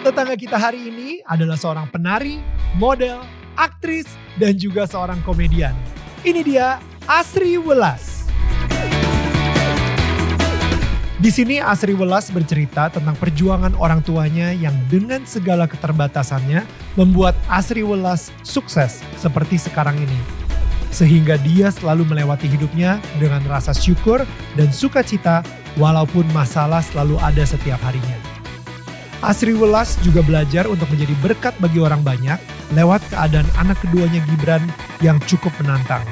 Tetangga kita hari ini adalah seorang penari, model, aktris, dan juga seorang komedian. Ini dia Asri Welas. Di sini Asri Welas bercerita tentang perjuangan orang tuanya yang dengan segala keterbatasannya membuat Asri Welas sukses seperti sekarang ini. Sehingga dia selalu melewati hidupnya dengan rasa syukur dan sukacita walaupun masalah selalu ada setiap harinya. Asri Welas juga belajar untuk menjadi berkat bagi orang banyak lewat keadaan anak keduanya Gibran yang cukup menantang.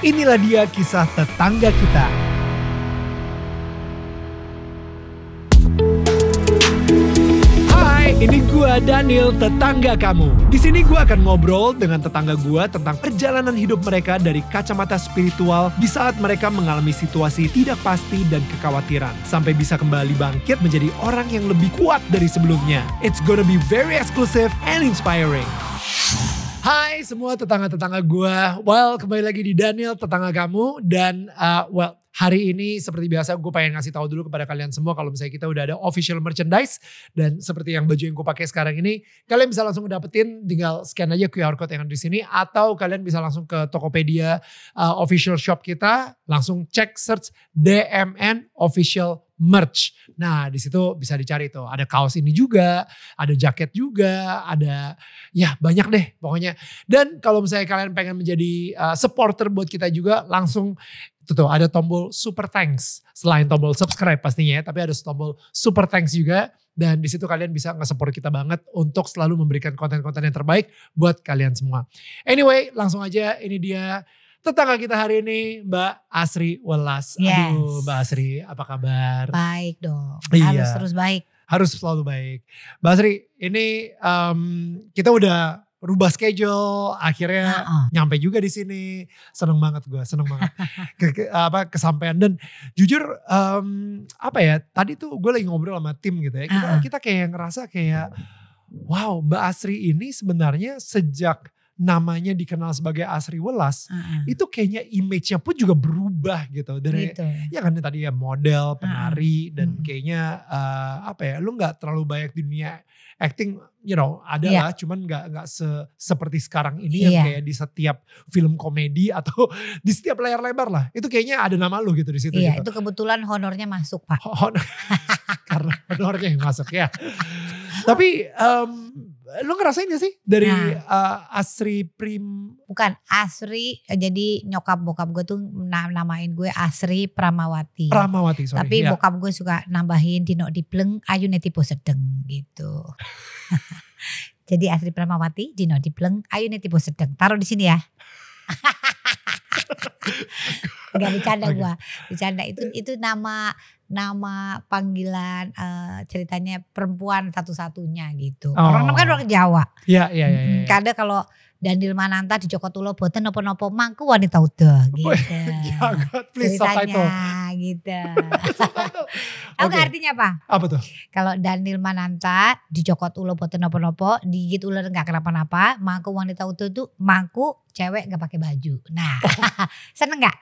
Inilah dia kisah tetangga kita. Daniel tetangga kamu. Di sini gue akan ngobrol dengan tetangga gue tentang perjalanan hidup mereka dari kacamata spiritual di saat mereka mengalami situasi tidak pasti dan kekhawatiran sampai bisa kembali bangkit menjadi orang yang lebih kuat dari sebelumnya. It's gonna be very exclusive and inspiring. Hai semua tetangga-tetangga gue. Well, kembali lagi di Daniel tetangga kamu dan uh, well hari ini seperti biasa gue pengen ngasih tahu dulu kepada kalian semua kalau misalnya kita udah ada official merchandise dan seperti yang baju yang gue pakai sekarang ini kalian bisa langsung dapetin tinggal scan aja QR code yang ada di sini atau kalian bisa langsung ke Tokopedia uh, official shop kita langsung cek search DMN official merch. Nah, di situ bisa dicari tuh. Ada kaos ini juga, ada jaket juga, ada ya banyak deh pokoknya. Dan kalau misalnya kalian pengen menjadi uh, supporter buat kita juga, langsung itu tuh ada tombol super thanks. Selain tombol subscribe pastinya ya, tapi ada tombol super thanks juga. Dan di situ kalian bisa nge-support kita banget untuk selalu memberikan konten-konten yang terbaik buat kalian semua. Anyway, langsung aja ini dia tetangga kita hari ini Mbak Asri Welas. Yes. Aduh Mbak Asri apa kabar? Baik dong, iya. harus terus baik. Harus selalu baik. Mbak Asri ini um, kita udah rubah schedule akhirnya uh-uh. nyampe juga di sini seneng banget gue seneng banget ke, ke, apa kesampaian dan jujur um, apa ya tadi tuh gue lagi ngobrol sama tim gitu ya kita uh-uh. kita kayak ngerasa kayak wow mbak Asri ini sebenarnya sejak namanya dikenal sebagai Asri Welas, uh itu kayaknya image-nya pun juga berubah gitu dari ya, gitu. ya kan tadi ya model, penari uh dan hmm. kayaknya uh, apa ya, lu nggak terlalu banyak di dunia acting, you know, ada yeah. Iya. cuman nggak nggak se seperti sekarang ini yeah. yang iya. kayak di setiap film komedi atau di setiap layar lebar lah, itu kayaknya ada nama lu gitu di situ. Iya, yeah, gitu. itu kebetulan honornya masuk pak. Honor, karena honornya yang masuk ya. Tapi um, lu ngerasain gak sih dari nah, uh, Asri Prim? Bukan Asri, eh, jadi nyokap bokap gue tuh namain gue Asri Pramawati. Pramawati, sorry. Tapi ya. bokap gue suka nambahin Dino Dipleng, Ayu Netipo Sedeng gitu. jadi Asri Pramawati, Dino Dipleng, Ayu Netipo Sedeng. Taruh di sini ya. Enggak bercanda okay. gua. Bercanda itu eh. itu nama nama panggilan uh, ceritanya perempuan satu-satunya gitu. Oh. Orang kan orang Jawa. Iya iya iya. Ya, ya. Kadang kalau Daniel Mananta di Joko Tulo boten nopo-nopo mangku wanita udah gitu. ya God, please Ceritanya subtitle. gitu. apa okay. artinya apa? Apa tuh? Kalau Daniel Mananta di Joko Tulo boten nopo-nopo, digigit ular nggak kenapa-napa, mangku wanita utuh itu mangku cewek nggak pakai baju. Nah, oh. seneng nggak?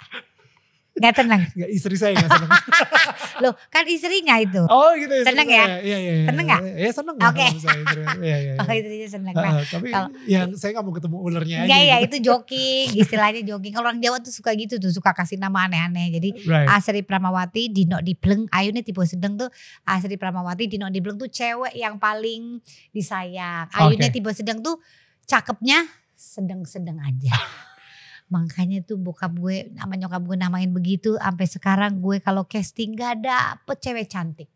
Gak tenang. Gak, istri saya gak seneng. Loh kan istrinya itu. Oh gitu istri Seneng saya. ya? Iya, iya, iya. Seneng iya. gak? Iya seneng. Oke. Okay. Iya, iya, oh, iya. Oh istrinya seneng. Nah, uh, tapi kalau, yang saya gak mau ketemu ulernya iya, aja. Iya iya itu joking. Istilahnya joking. Kalau orang Jawa tuh suka gitu tuh. Suka kasih nama aneh-aneh. Jadi right. Asri Pramawati, Dino Dibleng. Ayu nih tipe sedeng tuh. Asri Pramawati, Dino Dibleng tuh cewek yang paling disayang. Ayunya okay. tipe sedeng tuh cakepnya sedeng-sedeng aja makanya tuh bokap gue nama nyokap gue namain begitu sampai sekarang gue kalau casting gak dapet cewek cantik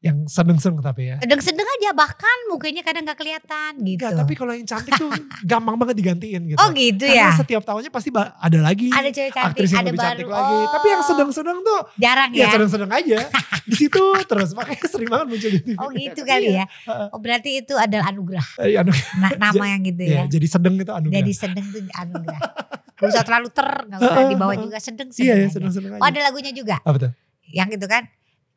yang sedeng-sedeng tapi ya. Sedeng-sedeng aja bahkan mukanya kadang gak kelihatan gitu. Enggak, tapi kalau yang cantik tuh gampang banget digantiin gitu. Oh gitu Karena ya. Karena setiap tahunnya pasti ada lagi. Ada cewek cantik, aktris yang ada lebih baru. cantik lagi. Oh. Tapi yang oh. sedeng-sedeng tuh jarang ya. Ya sedeng-sedeng aja. di situ terus makanya sering banget muncul di TV. Oh gitu kali ya. Iya, oh berarti itu adalah anugerah. Eh, iya, anugerah. nama yang gitu ya. ya. Jadi sedeng itu anugerah. Jadi sedeng itu anugerah. Gak usah terlalu ter, gak usah dibawa juga sedeng sedeng. Iya, aja. sedeng sedeng. Oh, ada lagunya juga. Apa tuh? Yang gitu kan.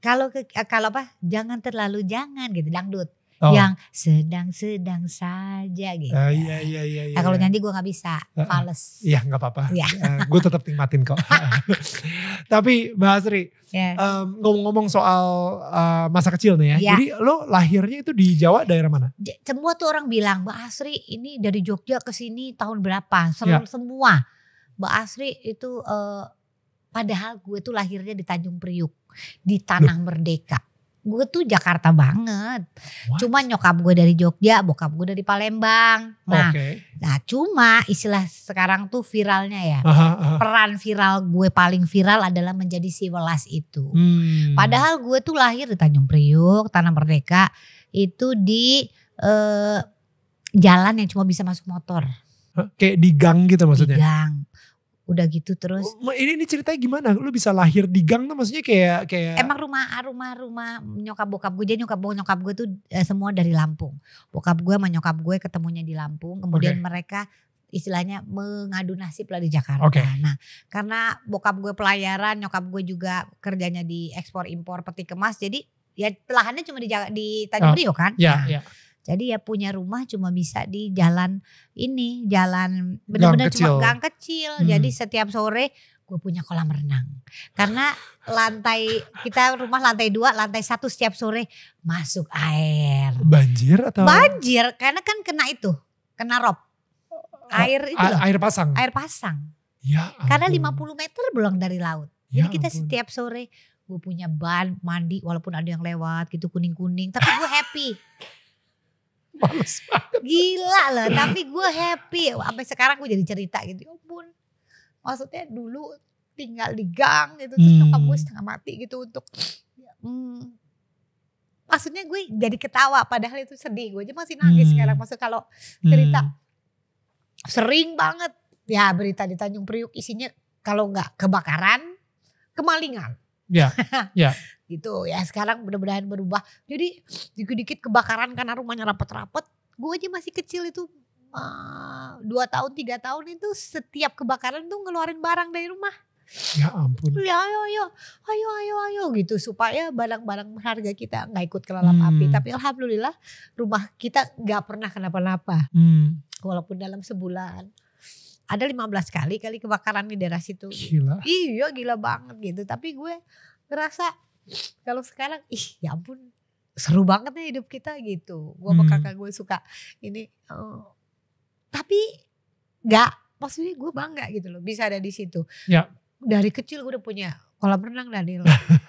Kalau eh, kalau apa? Jangan terlalu jangan gitu dangdut oh. yang sedang-sedang saja gitu. Uh, iya iya iya. Nah, iya, kalau nanti iya. nyanyi gue nggak bisa, uh, fales. Iya nggak apa-apa. Iya. uh, ah, gue tetap nikmatin kok. Tapi Mbak Asri, yeah. Iya. um, ngomong-ngomong soal uh, masa kecil nih ya. Yeah. Jadi lo lahirnya itu di Jawa daerah mana? Semua tuh orang bilang Mbak Asri ini dari Jogja ke sini tahun berapa? Sel yeah. Semua Mbak Asri itu uh, padahal gue tuh lahirnya di Tanjung Priuk di tanah Loh. merdeka gue tuh Jakarta banget. What? Cuma nyokap gue dari Jogja, bokap gue dari Palembang. Nah, okay. nah cuma istilah sekarang tuh viralnya ya. Aha, aha. Peran viral gue paling viral adalah menjadi si welas itu. Hmm. Padahal gue tuh lahir di Tanjung Priuk, Tanah Merdeka itu di eh, jalan yang cuma bisa masuk motor. Hah? Kayak di gang gitu maksudnya? Di gang udah gitu terus oh, ini ini ceritanya gimana lu bisa lahir di gang tuh maksudnya kayak kayak emang rumah rumah rumah nyokap bokap gue jadi nyokap bokap nyokap gue tuh eh, semua dari Lampung bokap gue sama nyokap gue ketemunya di Lampung kemudian okay. mereka istilahnya mengadu nasib lah di Jakarta. Okay. Nah, karena bokap gue pelayaran, nyokap gue juga kerjanya di ekspor impor peti kemas, jadi ya lahannya cuma di di Tanjung oh. Priok kan. Iya, yeah, nah, yeah. Jadi ya punya rumah cuma bisa di jalan ini, jalan benar-benar cuma gang kecil. Hmm. Jadi setiap sore gue punya kolam renang karena lantai kita rumah lantai dua lantai satu setiap sore masuk air banjir atau banjir karena kan kena itu kena rob oh, air itu loh. air pasang air pasang ya ampun. karena 50 meter belum dari laut ya jadi kita setiap sore gue punya ban mandi walaupun ada yang lewat gitu kuning kuning tapi gue happy Males banget. Gila lah tapi gue happy. Sampai sekarang gue jadi cerita gitu. Ya ampun. Maksudnya dulu tinggal di gang gitu. Terus nyokap gue hmm. setengah mati gitu untuk... Ya, hmm, maksudnya gue jadi ketawa. Padahal itu sedih. Gue aja masih nangis hmm. sekarang. Maksud kalau cerita hmm. sering banget. Ya berita di Tanjung Priuk isinya kalau nggak kebakaran, kemalingan. Ya, Iya. gitu ya sekarang mudah-mudahan berubah. Jadi dikit-dikit kebakaran karena rumahnya rapet-rapet. Gue aja masih kecil itu uh, dua tahun tiga tahun itu setiap kebakaran tuh ngeluarin barang dari rumah. Ya ampun. Ya ayo ayo ayo ayo ayo gitu supaya barang-barang harga kita nggak ikut kelalap hmm. api. Tapi alhamdulillah rumah kita nggak pernah kenapa-napa. Hmm. Walaupun dalam sebulan ada 15 kali kali kebakaran di daerah situ. Gila. Iya gila banget gitu. Tapi gue ngerasa kalau sekarang ih ya ampun seru banget nih hidup kita gitu. Gue sama hmm. kakak gue suka ini. Uh, tapi gak maksudnya gue bangga gitu loh bisa ada di situ. Ya. Dari kecil gue udah punya kolam renang Daniel.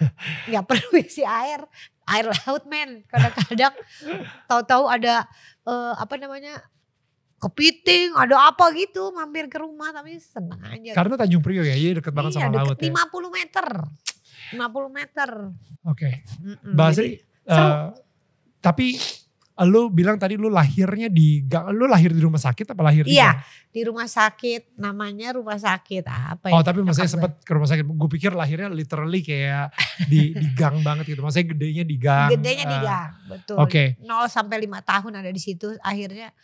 nggak perlu isi air, air laut men. Kadang-kadang tahu-tahu ada uh, apa namanya kepiting, ada apa gitu mampir ke rumah tapi senang aja. Karena Tanjung Priok ya, iya deket banget iya, sama deket laut 50 ya. meter. 50 meter. Oke. Okay. Mm -mm, Mbak Asri, uh, tapi lu bilang tadi lu lahirnya di lu lahir di rumah sakit apa lahir di Iya, di rumah sakit. Namanya rumah sakit apa ya? Oh, tapi maksudnya sempat ke rumah sakit. Gue pikir lahirnya literally kayak di di gang banget gitu. Maksudnya gedenya di gang. Gedenya uh, di eh, gang, betul. Oke. Okay. 0 sampai 5 tahun ada di situ akhirnya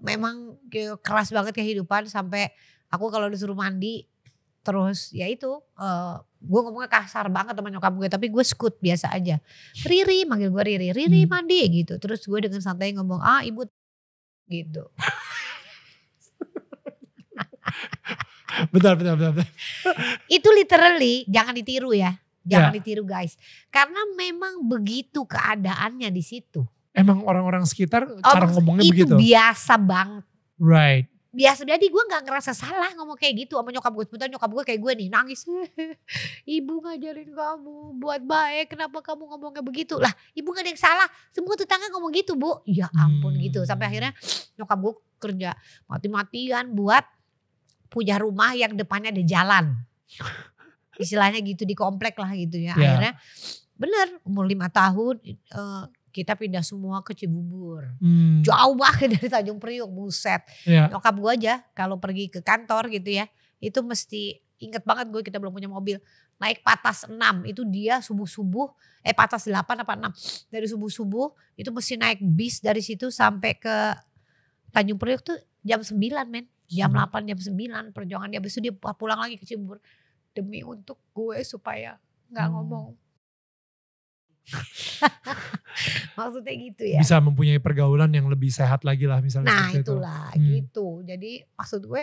memang keras banget kehidupan sampai aku kalau disuruh mandi terus ya itu uh, gue ngomongnya kasar banget sama nyokap gue tapi gue skut biasa aja Riri manggil gue Riri Riri hmm. mandi gitu terus gue dengan santai ngomong ah ibu gitu Betul betul betul. itu literally jangan ditiru ya, ya. jangan yeah. ditiru guys karena memang begitu keadaannya di situ Emang orang-orang sekitar oh, cara ngomongnya itu begitu? biasa banget. Right. Biasa, jadi gue gak ngerasa salah ngomong kayak gitu sama nyokap gue. Sebetulnya nyokap gue kayak gue nih nangis. ibu ngajarin kamu buat baik, kenapa kamu ngomongnya begitu? Lah ibu gak ada yang salah, semua tetangga ngomong gitu bu. Ya ampun hmm. gitu, sampai akhirnya nyokap gue kerja mati-matian buat punya rumah yang depannya ada jalan. Istilahnya gitu di komplek lah gitu ya. Yeah. Akhirnya bener umur lima tahun eh, kita pindah semua ke Cibubur. Hmm. Jauh banget dari Tanjung Priok, buset. Yeah. Nyokap gue aja kalau pergi ke kantor gitu ya, itu mesti inget banget gue kita belum punya mobil. Naik patas 6, itu dia subuh-subuh, eh patas 8 apa 6. Dari subuh-subuh itu mesti naik bis dari situ sampai ke Tanjung Priok tuh jam 9 men. Jam delapan 8, jam 9 perjuangan Habis itu dia pulang lagi ke Cibubur. Demi untuk gue supaya gak hmm. ngomong Maksudnya gitu ya. Bisa mempunyai pergaulan yang lebih sehat lagi lah misalnya. Nah itulah itu. Hmm. gitu. Jadi maksud gue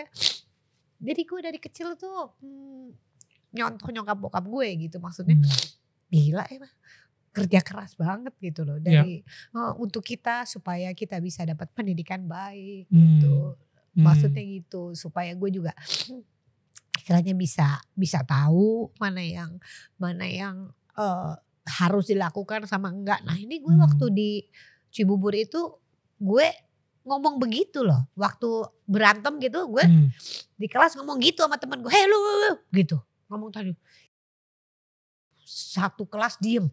jadi gue dari kecil tuh hmm, nyontoh nyokap bokap gue gitu maksudnya. Hmm. Gila emang kerja keras banget gitu loh ya. dari yeah. uh, untuk kita supaya kita bisa dapat pendidikan baik hmm. gitu. Hmm. Maksudnya hmm. gitu supaya gue juga istilahnya bisa bisa tahu mana yang mana yang uh, harus dilakukan sama enggak. Nah ini gue hmm. waktu di Cibubur itu gue ngomong begitu loh. Waktu berantem gitu gue hmm. di kelas ngomong gitu sama temen gue. Hei lu, lu, lu gitu ngomong tadi. Satu kelas diem.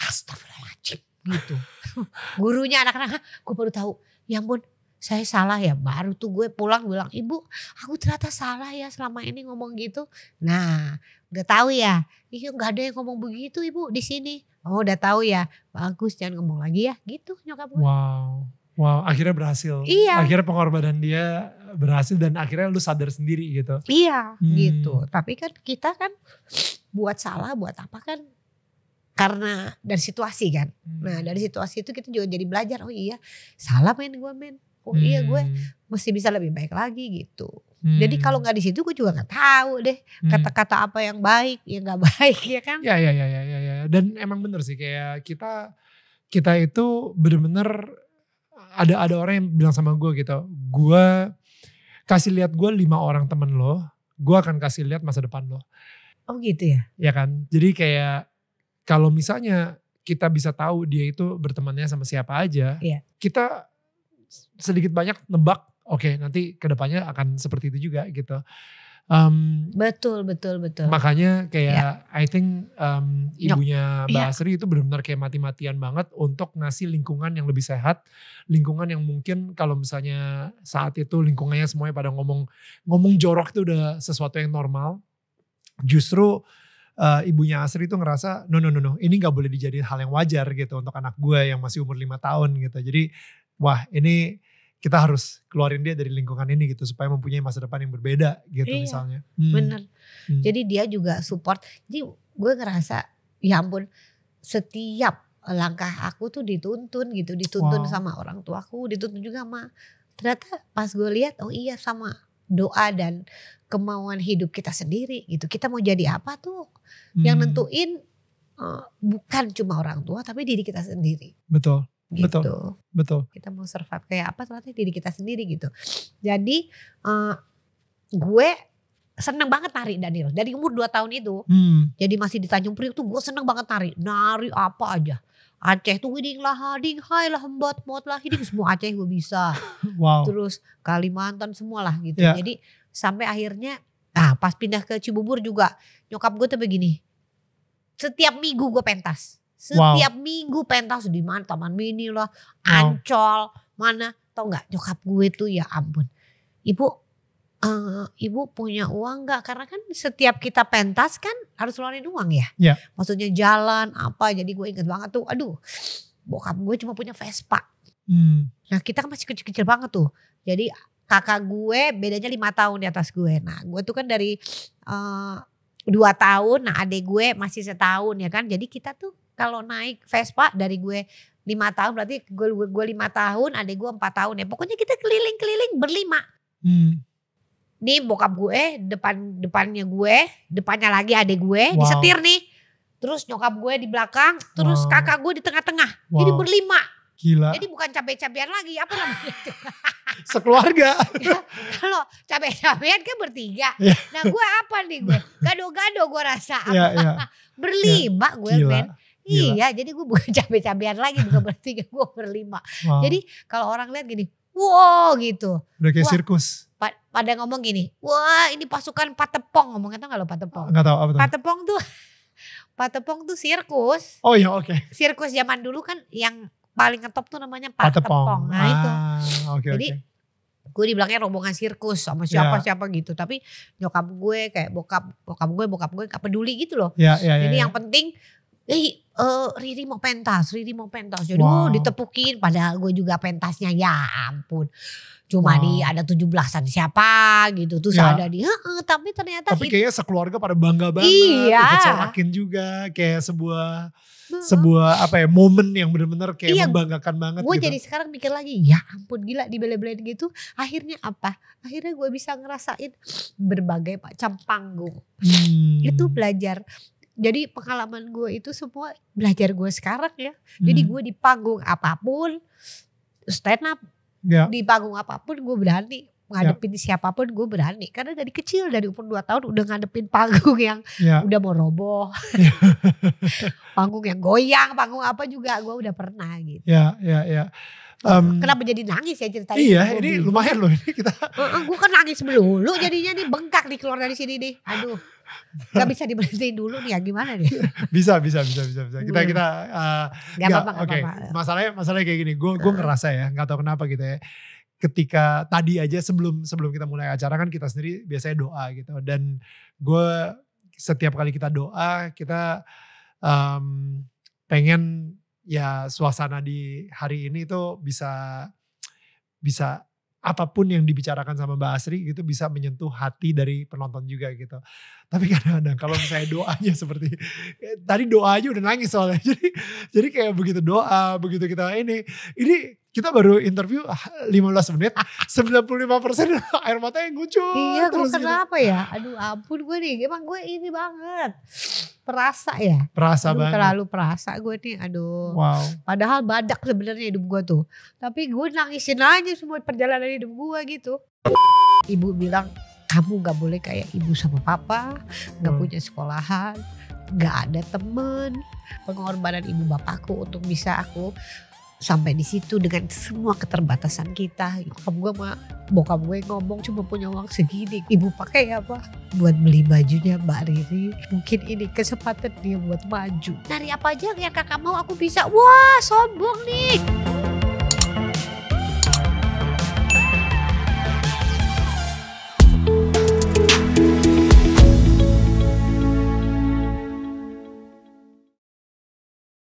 Astagfirullahaladzim gitu. Gurunya anak-anak gue baru tahu. Ya ampun saya salah ya baru tuh gue pulang bilang ibu aku ternyata salah ya selama ini ngomong gitu nah udah tahu ya iya nggak ada yang ngomong begitu ibu di sini oh udah tahu ya bagus jangan ngomong lagi ya gitu nyokap gue wow wow akhirnya berhasil iya akhirnya pengorbanan dia berhasil dan akhirnya lu sadar sendiri gitu iya hmm. gitu tapi kan kita kan buat salah buat apa kan karena dari situasi kan. Hmm. Nah dari situasi itu kita juga jadi belajar. Oh iya salah main gue main oh hmm. iya gue hmm. mesti bisa lebih baik lagi gitu Hmm. Jadi kalau nggak di situ gue juga nggak tahu deh hmm. kata-kata apa yang baik, yang nggak baik ya kan? Ya ya ya ya ya ya. Dan emang bener sih kayak kita kita itu bener-bener ada ada orang yang bilang sama gue gitu, gue kasih lihat gue lima orang temen lo, gue akan kasih lihat masa depan lo. Oh gitu ya? Ya kan. Jadi kayak kalau misalnya kita bisa tahu dia itu bertemannya sama siapa aja, yeah. kita sedikit banyak nebak oke okay, nanti kedepannya akan seperti itu juga gitu um, betul betul betul makanya kayak yeah. I think um, ibunya Mbak yeah. Asri itu benar-benar kayak mati-matian banget untuk ngasih lingkungan yang lebih sehat lingkungan yang mungkin kalau misalnya saat itu lingkungannya semuanya pada ngomong ngomong jorok itu udah sesuatu yang normal justru uh, ibunya Asri itu ngerasa no no no no ini nggak boleh dijadiin hal yang wajar gitu untuk anak gue yang masih umur lima tahun gitu jadi wah ini kita harus keluarin dia dari lingkungan ini gitu supaya mempunyai masa depan yang berbeda gitu iya, misalnya. Hmm. Bener. Hmm. Jadi dia juga support. Jadi gue ngerasa ya ampun setiap langkah aku tuh dituntun gitu, dituntun wow. sama orang tuaku, dituntun juga sama ternyata pas gue lihat oh iya sama doa dan kemauan hidup kita sendiri gitu. Kita mau jadi apa tuh hmm. yang nentuin eh, bukan cuma orang tua tapi diri kita sendiri. Betul gitu. Betul. Betul. Kita mau survive kayak apa ternyata diri kita sendiri gitu. Jadi uh, gue seneng banget nari Daniel. Dari umur 2 tahun itu. Hmm. Jadi masih di Tanjung Priok tuh gue seneng banget nari. Nari apa aja. Aceh tuh hiding lah hiding hai lah hembat mot lah hiding semua Aceh gue bisa. Wow. Terus Kalimantan semua lah gitu. Yeah. Jadi sampai akhirnya nah pas pindah ke Cibubur juga nyokap gue tuh begini. Setiap minggu gue pentas setiap wow. minggu pentas di mana Taman Mini lah, Ancol, wow. mana tau nggak nyokap gue tuh ya ampun. Ibu uh, ibu punya uang nggak? Karena kan setiap kita pentas kan harus ngeluarin uang ya. Yeah. Maksudnya jalan apa? Jadi gue inget banget tuh, aduh, bokap gue cuma punya Vespa. Hmm. Nah kita kan masih kecil-kecil banget tuh. Jadi kakak gue bedanya lima tahun di atas gue. Nah gue tuh kan dari uh, dua tahun, nah adik gue masih setahun ya kan. Jadi kita tuh kalau naik Vespa dari gue lima tahun berarti gue gue lima tahun ada gue empat tahun ya pokoknya kita keliling keliling berlima hmm. nih bokap gue depan depannya gue depannya lagi ada gue wow. disetir nih terus nyokap gue di belakang terus wow. kakak gue di tengah-tengah wow. jadi berlima Gila. Jadi bukan cabai-cabean lagi, apa namanya itu? Sekeluarga. ya, kalau cabai-cabean kan bertiga. Yeah. Nah gue apa nih gue? Gado-gado gue rasa. Yeah, iya. yeah. Berlima yeah. gue Gila. men. Gila. Iya, jadi gue bukan cabai-cabean lagi, bukan bertiga, gue berlima. Wow. Jadi kalau orang lihat gini, wow gitu. Udah kayak sirkus. Pa pada ngomong gini, wah ini pasukan Patepong, ngomongnya tau gak lo Patepong? Gak tau apa tuh. Patepong tuh, Patepong tuh sirkus. Oh iya oke. Okay. Sirkus zaman dulu kan yang paling ngetop tuh namanya Patepong. Patepong. Nah ah, itu. Okay, jadi okay gue dibilangnya rombongan sirkus sama siapa yeah. siapa gitu tapi nyokap gue kayak bokap bokap gue bokap gue gak peduli gitu loh yeah, yeah, iya, jadi yeah, yang yeah. penting eh Uh, Riri mau pentas, Riri mau pentas. Jadi oh, wow. oh, ditepukin padahal gue juga pentasnya ya ampun. Cuma wow. di ada tujuh belasan siapa gitu. Terus ya. ada di heeh, tapi ternyata Tapi kayaknya sekeluarga pada bangga banget. Iya. Sorakin juga kayak sebuah sebuah apa ya momen yang bener-bener kayak iya, membanggakan banget gue gitu. jadi sekarang mikir lagi ya ampun gila di bela belain gitu akhirnya apa akhirnya gue bisa ngerasain berbagai macam panggung hmm. itu belajar jadi pengalaman gue itu semua belajar gue sekarang ya hmm. jadi gue di panggung apapun stand up yeah. di panggung apapun gue berani ngadepin yeah. siapapun gue berani karena dari kecil dari umur 2 tahun udah ngadepin panggung yang yeah. udah mau roboh yeah. panggung yang goyang panggung apa juga gue udah pernah gitu ya ya ya Um, Kenapa jadi nangis ya ceritanya? Iya, ini ini lumayan loh ini kita. Uh, uh, gue kan nangis melulu jadinya nih bengkak nih keluar dari sini nih. Aduh. Gak bisa diberhentiin dulu nih ya gimana nih? bisa, bisa, bisa, bisa, bisa. Kita iya. kita uh, gak, eh, apa-apa. Oke. Okay. Masalahnya masalahnya kayak gini. Gue gue ngerasa ya, gak tahu kenapa gitu ya. Ketika tadi aja sebelum sebelum kita mulai acara kan kita sendiri biasanya doa gitu dan gue setiap kali kita doa kita um, pengen ya suasana di hari ini itu bisa bisa apapun yang dibicarakan sama Mbak Asri gitu bisa menyentuh hati dari penonton juga gitu. Tapi kadang-kadang kalau misalnya doanya seperti eh, tadi doanya udah nangis soalnya. Jadi jadi kayak begitu doa, begitu kita ini ini kita baru interview 15 menit 95% air mata yang ngucur iya terus gitu. kenapa gitu. ya aduh ampun gue nih emang gue ini banget perasa ya perasa aduh, banget terlalu perasa gue nih aduh wow. padahal badak sebenarnya hidup gue tuh tapi gue nangisin aja semua perjalanan hidup gue gitu ibu bilang kamu gak boleh kayak ibu sama papa gak hmm. punya sekolahan gak ada temen pengorbanan ibu bapakku untuk bisa aku sampai di situ dengan semua keterbatasan kita. Bokap gue mah bokap gue ngomong cuma punya uang segini. Ibu pakai apa? Ya, buat beli bajunya Mbak Riri. Mungkin ini kesempatan dia buat maju. Dari apa aja yang kakak mau aku bisa. Wah sombong nih.